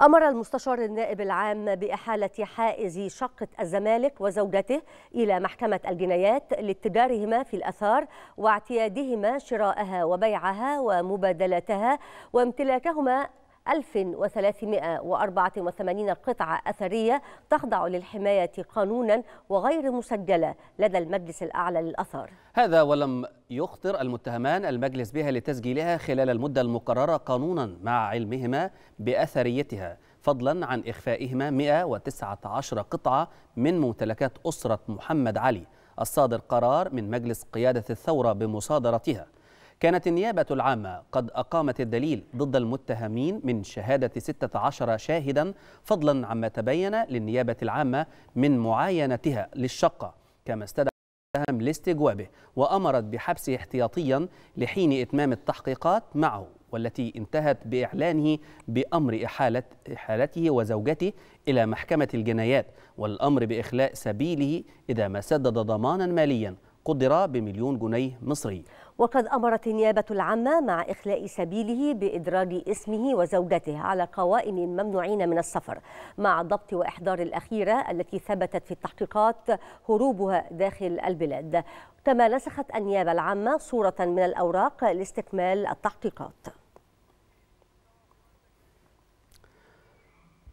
أمر المستشار النائب العام بإحالة حائز شقة الزمالك وزوجته إلى محكمة الجنايات لاتجارهما في الأثار واعتيادهما شراءها وبيعها ومبادلتها وامتلاكهما 1384 قطعة أثرية تخضع للحماية قانونا وغير مسجلة لدى المجلس الأعلى للأثار هذا ولم يخطر المتهمان المجلس بها لتسجيلها خلال المدة المقررة قانونا مع علمهما بأثريتها فضلا عن إخفائهما 119 قطعة من ممتلكات أسرة محمد علي الصادر قرار من مجلس قيادة الثورة بمصادرتها كانت النيابة العامة قد أقامت الدليل ضد المتهمين من شهادة 16 شاهدا فضلا عما تبين للنيابة العامة من معاينتها للشقة كما استدعى المتهم لاستجوابه وأمرت بحبسه احتياطيا لحين إتمام التحقيقات معه والتي انتهت بإعلانه بأمر إحالة إحالته وزوجته إلى محكمة الجنايات والأمر بإخلاء سبيله إذا ما سدد ضمانا ماليا قدر بمليون جنيه مصري وقد أمرت النيابة العامة مع إخلاء سبيله بإدراج اسمه وزوجته على قوائم ممنوعين من السفر مع ضبط وإحضار الأخيرة التي ثبتت في التحقيقات هروبها داخل البلاد كما نسخت النيابة العامة صورة من الأوراق لاستكمال التحقيقات